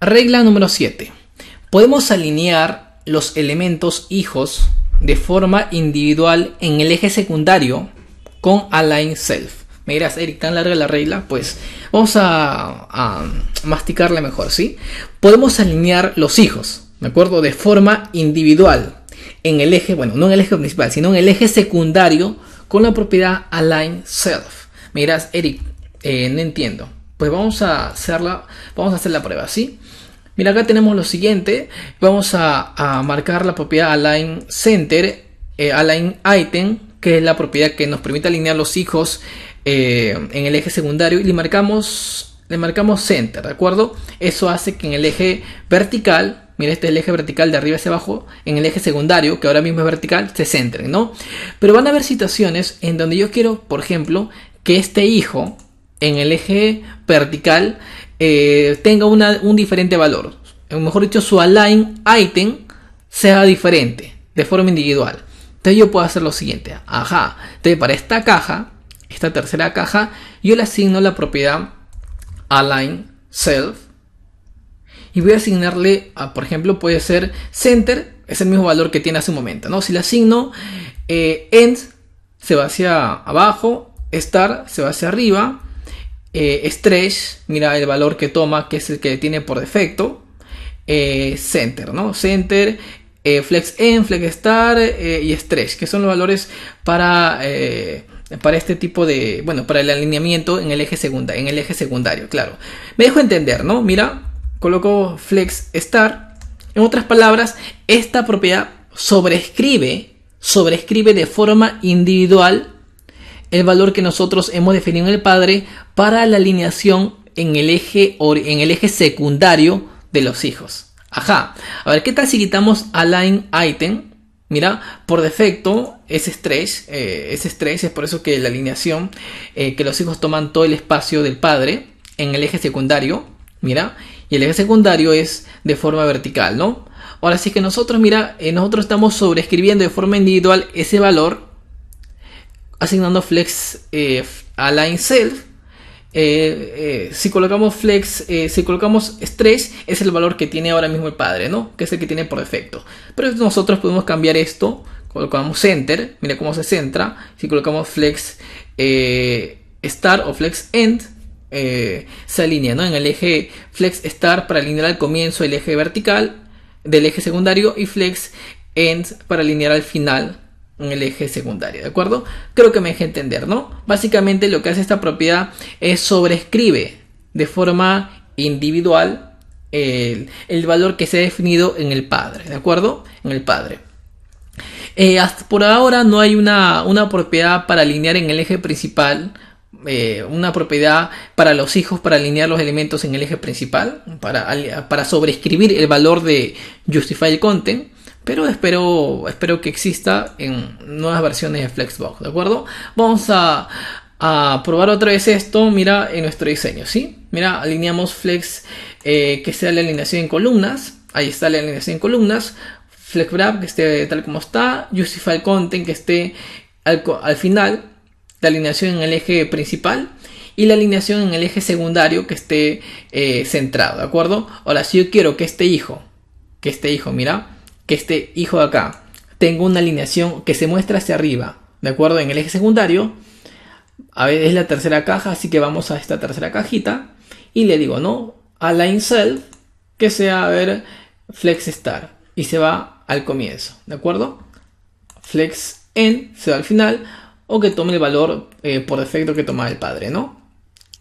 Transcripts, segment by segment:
Regla número 7. Podemos alinear los elementos hijos de forma individual en el eje secundario con align self. Me Eric, tan larga la regla, pues vamos a, masticarla mejor, ¿sí? Podemos alinear los hijos, ¿de acuerdo? De forma individual en el eje, bueno, no en el eje principal, sino en el eje secundario con la propiedad align self. Me dirás, Eric, eh, no entiendo. Pues vamos a hacerla, vamos a hacer la prueba, ¿sí? Mira, acá tenemos lo siguiente. Vamos a, marcar la propiedad align center, eh, align item, que es la propiedad que nos permite alinear los hijos eh, en el eje secundario y le marcamos, le marcamos center, ¿de acuerdo? Eso hace que en el eje vertical mira, este es el eje vertical de arriba hacia abajo, en el eje secundario, que ahora mismo es vertical, se centren, ¿no? Pero van a haber situaciones en donde yo quiero, por ejemplo, que este hijo, en el eje vertical eh, tenga un diferente valor. Mejor dicho, su align item sea diferente de forma individual. Entonces yo puedo hacer lo siguiente. Ajá. Entonces para esta caja, esta tercera caja, yo le asigno la propiedad align self. Y voy a asignarle, por ejemplo, puede ser center, es el mismo valor que tiene hace un momento. ¿no? Si le asigno eh, end, se va hacia abajo, Start se va hacia arriba eh, stretch, mira el valor que toma, que es el que tiene por defecto, eh, center, ¿no? Center, eh, flex en, flex star y stretch, que son los valores para, para este tipo de, bueno, para el alineamiento en el eje segunda, en el eje secundario, claro. Me dejo entender, ¿no? Mira, coloco flex star. En otras palabras, esta propiedad sobrescribe, sobrescribe de forma individual el valor que nosotros hemos definido en el padre para la alineación en el eje, en el eje secundario de los hijos. Ajá, a ver, ¿qué tal si quitamos align item? Mira, por defecto es stretch, eh, es es por eso que la alineación, eh, que los hijos toman todo el espacio del padre en el eje secundario, mira, y el eje secundario es de forma vertical, ¿no? Ahora sí que nosotros, mira, eh, nosotros estamos sobreescribiendo de forma individual ese valor asignando flex eh, align self. Eh, eh, si colocamos flex, eh, si colocamos stress, es el valor que tiene ahora mismo el padre, ¿no? Que es el que tiene por defecto. Pero nosotros podemos cambiar esto. Colocamos enter, mira cómo se centra. Si colocamos flex start o flex end, se alinea, En el eje flex start para alinear al comienzo el eje vertical del eje secundario y flex end para alinear al final en el eje secundario, ¿de acuerdo? Creo que me deje entender, ¿no? Básicamente lo que hace esta propiedad es sobrescribe de forma individual el, valor que se ha definido en el padre, ¿de acuerdo? En el padre. Eh, por ahora no hay una, propiedad para alinear en el eje principal, eh, una propiedad para los hijos para alinear los elementos en el eje principal, para, para sobreescribir el valor de justify el content. Pero espero, espero que exista en nuevas versiones de Flexbox, ¿de acuerdo? Vamos a, probar otra vez esto, mira en nuestro diseño, ¿sí? Mira, alineamos Flex, eh, que sea la alineación en columnas, ahí está la alineación en columnas, Flexwrap que esté tal como está, Justify Content, que esté al, final, la alineación en el eje principal, y la alineación en el eje secundario que esté eh, centrado, ¿de acuerdo? Ahora, si yo quiero que este hijo, que este hijo, mira, que este hijo de acá tenga una alineación que se muestra hacia arriba, ¿de acuerdo? En el eje secundario, a ver, es la tercera caja, así que vamos a esta tercera cajita y le digo, ¿no? Align Self, que sea, a ver, Flex Star. Y se va al comienzo, ¿de acuerdo? Flex en se va al final o que tome el valor eh, por defecto que toma el padre, ¿no?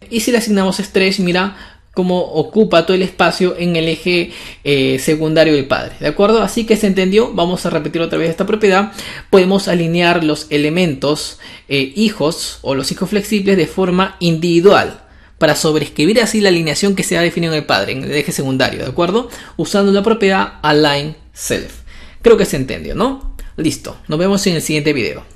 Y si le asignamos stretch mira, como ocupa todo el espacio en el eje eh, secundario del padre. ¿De acuerdo? Así que se entendió. Vamos a repetir otra vez esta propiedad. Podemos alinear los elementos eh, hijos o los hijos flexibles de forma individual para sobreescribir así la alineación que se ha definido en el padre, en el eje secundario, ¿de acuerdo? Usando la propiedad align self. Creo que se entendió, ¿no? Listo, nos vemos en el siguiente video.